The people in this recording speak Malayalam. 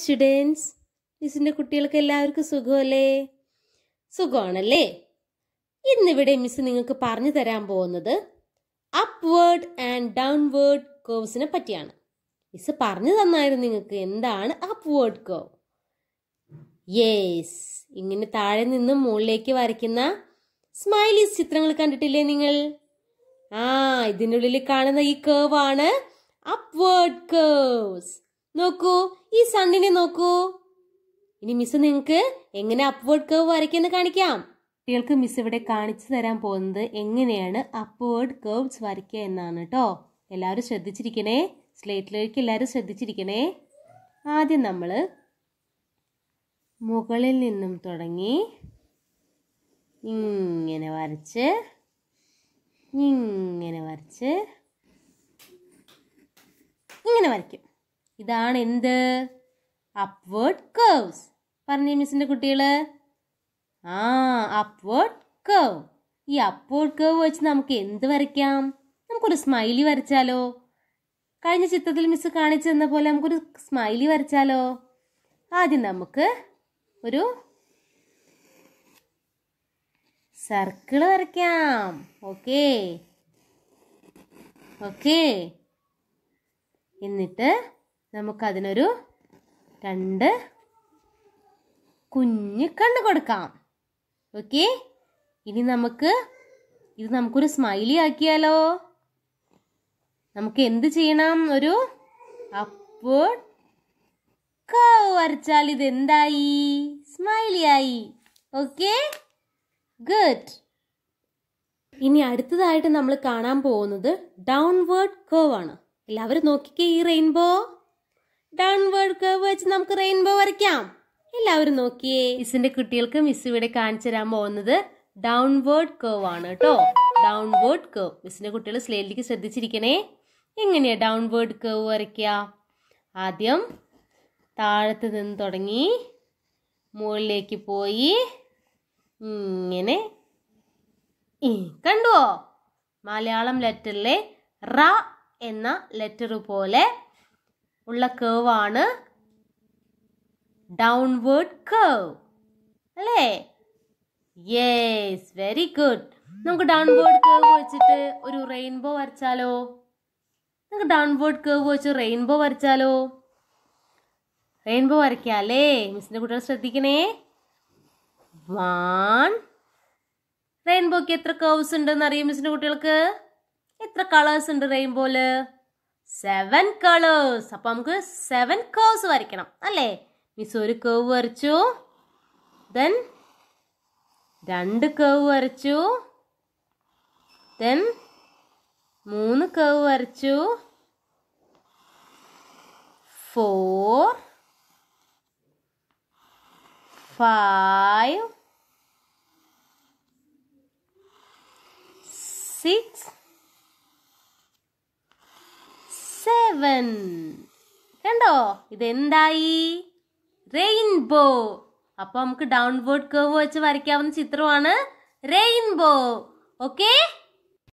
സ്റ്റുഡൻസ് മിസ്സിൻ്റെ കുട്ടികൾക്ക് എല്ലാവർക്കും സുഖമല്ലേ സുഖമാണല്ലേ ഇന്നിവിടെ മിസ് നിങ്ങൾക്ക് പറഞ്ഞു തരാൻ പോകുന്നത് അപ്വേർഡ് ആൻഡ് ഡൗൺവേർഡ് കേവ്സിനെ പറ്റിയാണ് മിസ് പറഞ്ഞു തന്നായിരുന്നു നിങ്ങൾക്ക് എന്താണ് അപ്വേർഡ് കേവ് യേസ് ഇങ്ങനെ താഴെ നിന്ന് മുകളിലേക്ക് വരയ്ക്കുന്ന സ്മൈലീസ് ചിത്രങ്ങൾ കണ്ടിട്ടില്ലേ നിങ്ങൾ ആ ഇതിനുള്ളിൽ കാണുന്ന ഈ കേവ് ആണ് അപ്വേർഡ് കേവ്സ് നോക്കൂ ഈ സണ്ണിനെ നോക്കൂ ഇനി മിസ് നിങ്ങൾക്ക് എങ്ങനെ അപ്വേർഡ് കർവ് വരയ്ക്കുന്ന കാണിക്കാം കുട്ടികൾക്ക് മിസ് ഇവിടെ കാണിച്ചു തരാൻ പോകുന്നത് എങ്ങനെയാണ് അപ്വേർഡ് കർവ്സ് വരയ്ക്കുക എന്നാണ് കേട്ടോ എല്ലാവരും ശ്രദ്ധിച്ചിരിക്കണേ സ്ലേറ്റിലേക്ക് എല്ലാവരും ശ്രദ്ധിച്ചിരിക്കണേ ആദ്യം നമ്മൾ മുകളിൽ നിന്നും തുടങ്ങി ഇങ്ങനെ വരച്ച് ഇങ്ങനെ വരച്ച് ഇങ്ങനെ വരയ്ക്കും ഇതാണ് എന്ത് അപ്വേർഡ് കേവ്സ് പറഞ്ഞേ മിസ്സിൻ്റെ കുട്ടികൾ ആ അപ്വേർഡ് കേവ് ഈ അപ്വേർഡ് കേവ് വെച്ച് നമുക്ക് എന്ത് വരയ്ക്കാം നമുക്കൊരു സ്മൈലി വരച്ചാലോ കഴിഞ്ഞ ചിത്രത്തിൽ മിസ് കാണിച്ചു തന്ന പോലെ നമുക്കൊരു സ്മൈലി വരച്ചാലോ ആദ്യം നമുക്ക് ഒരു സർക്കിൾ വരയ്ക്കാം ഓക്കെ ഓക്കെ എന്നിട്ട് നമുക്കതിനൊരു രണ്ട് കുഞ്ഞ് കണ്ണ് കൊടുക്കാം ഓക്കെ ഇനി നമുക്ക് ഇത് നമുക്കൊരു സ്മൈലി ആക്കിയാലോ നമുക്ക് എന്ത് ചെയ്യണം ഒരു അപ്പോൾ വരച്ചാൽ ഇത് എന്തായി സ്മൈലി ആയി ഓക്കെ ഗുഡ് ഇനി അടുത്തതായിട്ട് നമ്മൾ കാണാൻ പോകുന്നത് ഡൗൺവേർഡ് കർവ് ആണ് എല്ലാവരും നോക്കിക്കേ ഈ റെയിൻബോ ഡൗൺവേർഡ് കർവ് വെച്ച് നമുക്ക് റെയിൻബോ വരയ്ക്കാം എല്ലാവരും നോക്കിയേ മിസ്സിന്റെ കുട്ടികൾക്ക് മിസ് ഇവിടെ കാണിച്ചു തരാൻ പോകുന്നത് ഡൗൺവേർഡ് കേവ് ആണ് കേട്ടോ ഡൗൺവേർഡ് കേവ് മിസ്സിന്റെ കുട്ടികൾ സ്ലേറ്റിലേക്ക് ശ്രദ്ധിച്ചിരിക്കണേ എങ്ങനെയാ ഡൗൺവേർഡ് കേവ് വരയ്ക്കുക ആദ്യം താഴത്ത് നിന്ന് തുടങ്ങി മുകളിലേക്ക് പോയി ഇങ്ങനെ കണ്ടുവോ മലയാളം ലെറ്ററിലെ റ എന്ന ലെറ്റർ പോലെ ഉള്ള ആണ് ഡൗൺവേർഡ് കേവ് അല്ലേ യെസ് വെരി ഗുഡ് നമുക്ക് ഡൗൺവേർഡ് കേവ് വെച്ചിട്ട് ഒരു റെയിൻബോ വരച്ചാലോ നമുക്ക് ഡൗൺവേർഡ് കേവ് വെച്ച് റെയിൻബോ വരച്ചാലോ റെയിൻബോ വരയ്ക്കാലേ മിസ്സിൻ്റെ കുട്ടികൾ ശ്രദ്ധിക്കണേ വൺ റെയിൻബോക്ക് എത്ര കേവ്സ് ഉണ്ടെന്ന് അറിയാം മിസ്സിൻ്റെ കുട്ടികൾക്ക് എത്ര കളേഴ്സ് ഉണ്ട് റെയിൻബോയില് സെവൻ കളേഴ്സ് അപ്പൊ നമുക്ക് സെവൻ കേഴ്സ് വരയ്ക്കണം അല്ലേ മിസ് ഒരു കേവ് വരച്ചു ദെൻ രണ്ട് കേവ് വരച്ചു ദെൻ മൂന്ന് കേവ് വരച്ചു ഫോർ ഫൈവ് സിക്സ് സെവൻ കണ്ടോ ഇതെന്തായി റെയിൻബോ അപ്പൊ നമുക്ക് ഡൗൺവേർഡ് കേവ് വെച്ച് വരയ്ക്കാവുന്ന ചിത്രമാണ് റെയിൻബോ ഓക്കേ